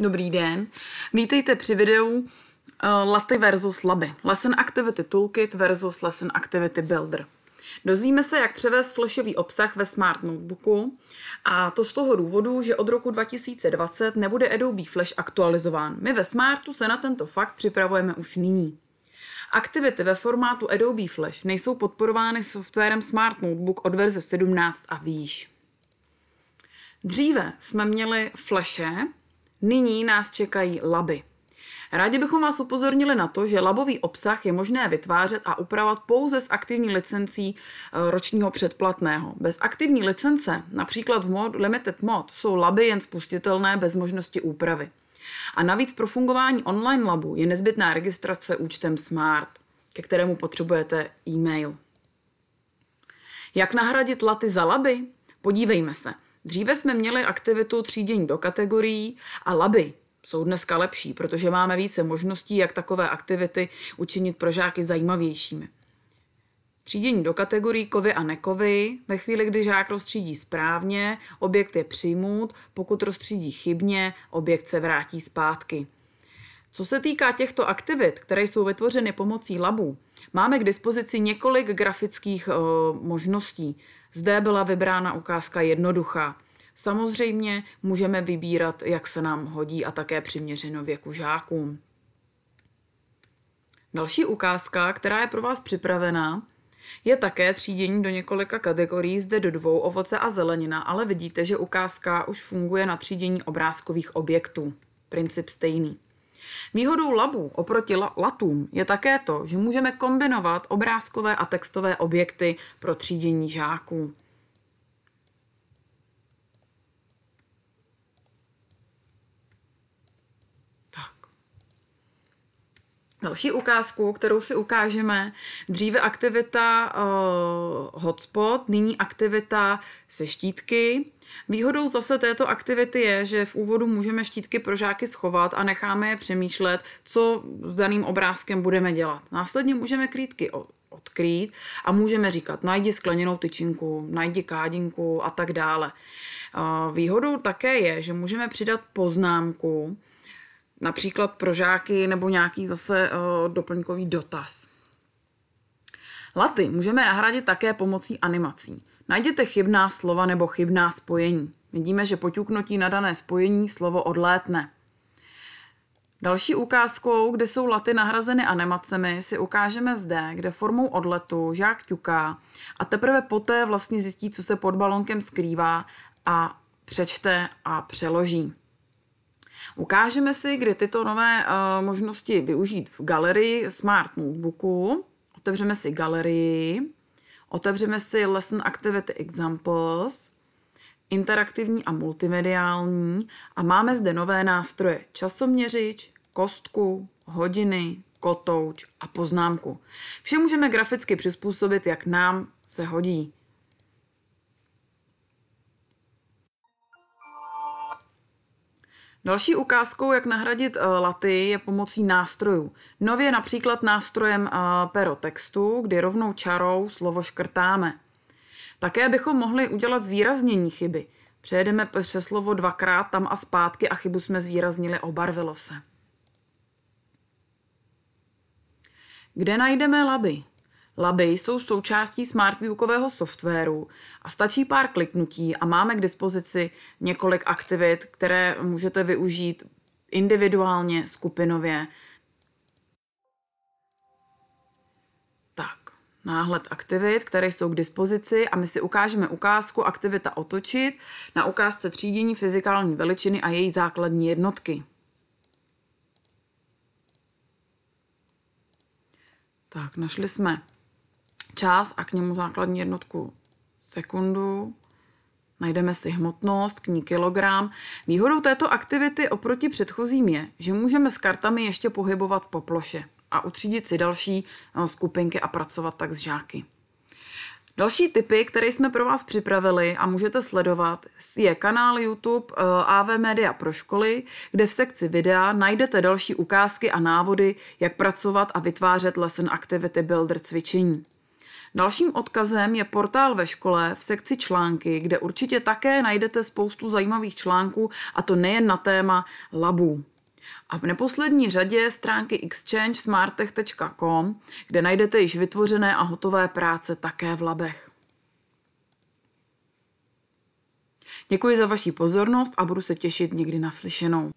Dobrý den. Vítejte při videu uh, Laty versus Laby. Lesson Activity Toolkit versus Lesson Activity Builder. Dozvíme se, jak převést flashový obsah ve Smart Notebooku a to z toho důvodu, že od roku 2020 nebude Adobe Flash aktualizován. My ve Smartu se na tento fakt připravujeme už nyní. Aktivity ve formátu Adobe Flash nejsou podporovány softwarem Smart Notebook od verze 17 a výš. Dříve jsme měli flashe, Nyní nás čekají laby. Rádi bychom vás upozornili na to, že labový obsah je možné vytvářet a upravovat pouze s aktivní licencí e, ročního předplatného. Bez aktivní licence, například v mod, Limited Mod, jsou laby jen spustitelné bez možnosti úpravy. A navíc pro fungování online labu je nezbytná registrace účtem Smart, ke kterému potřebujete e-mail. Jak nahradit laty za laby? Podívejme se. Dříve jsme měli aktivitu třídění do kategorií a laby jsou dneska lepší, protože máme více možností, jak takové aktivity učinit pro žáky zajímavějšími. Třídění do kategorií kovy a nekovy. Ve chvíli, kdy žák rozstřídí správně, objekt je přijmut, pokud rozstřídí chybně, objekt se vrátí zpátky. Co se týká těchto aktivit, které jsou vytvořeny pomocí labů, máme k dispozici několik grafických o, eh, možností. Zde byla vybrána ukázka jednoduchá. Samozřejmě můžeme vybírat, jak se nám hodí a také přiměřeno věku žákům. Další ukázka, která je pro vás připravená, je také třídění do několika kategorií, zde do dvou ovoce a zelenina, ale vidíte, že ukázka už funguje na třídění obrázkových objektů. Princip stejný. Výhodou labu oproti latům je také to, že můžeme kombinovat obrázkové a textové objekty pro třídění žáků. Další ukázku, kterou si ukážeme, dříve aktivita uh, hotspot, nyní aktivita se štítky. Výhodou zase této aktivity je, že v úvodu můžeme štítky pro žáky schovat a necháme je přemýšlet, co s daným obrázkem budeme dělat. Následně můžeme krítky odkrýt a můžeme říkat, najdi skleněnou tyčinku, najdi kádinku a tak dále. Eh, výhodou také je, že můžeme přidat poznámku, například pro žáky nebo nějaký zase uh, doplňkový dotaz. Laty můžeme nahradit také pomocí animací. Najděte chybná slova nebo chybná spojení. Vidíme, že poťuknutí na dané spojení slovo odlétne. Další ukázkou, kde jsou laty nahrazeny animacemi, si ukážeme zde, kde formou odletu žák ťuká a teprve poté vlastně zjistí, co se pod balonkem skrývá a přečte a přeloží. Ukážeme si, kde tyto nové uh, možnosti využít v galerii Smart Notebooku. Otevřeme si galerii, otevřeme si Lesson Activity Examples, interaktivní a multimediální a máme zde nové nástroje časoměřič, kostku, hodiny, kotouč a poznámku. Vše můžeme graficky přizpůsobit, jak nám se hodí. Další ukázkou, jak nahradit eh, laty, je pomocí nástrojů. Nově například nástrojem eh, pero textu, kdy rovnou čarou slovo škrtáme. Také bychom mohli udělat zvýraznění chyby. Přejedeme přes slovo dvakrát tam a zpátky a chybu jsme zvýraznili, obarvilo se. Kde najdeme laby? Laby jsou součástí smart výukového softwaru a stačí pár kliknutí a máme k dispozici několik aktivit, které můžete využít individuálně, skupinově. Tak, náhled aktivit, které jsou k dispozici a my si ukážeme ukázku aktivita otočit na ukázce třídění fyzikální veličiny a její základní jednotky. Tak, našli jsme čas a k němu základní jednotku sekundu. Najdeme si hmotnost, k ní kilogram. Výhodou této aktivity oproti předchozím je, že můžeme s kartami ještě pohybovat po ploše a utřídit si další eh, skupinky a pracovat tak s žáky. Další typy, které jsme pro vás připravili a můžete sledovat, je kanál YouTube eh, AV Media pro školy, kde v sekci videa najdete další ukázky a návody, jak pracovat a vytvářet lesson activity builder cvičení. Dalším odkazem je portál ve škole v sekci články, kde určitě také najdete spoustu zajímavých článků a to nejen na téma labů. A v neposlední řadě stránky exchangesmartech.com, kde najdete již vytvořené a hotové práce také v labech. Děkuji za vaši pozornost a budu se těšit někdy naslyšenou.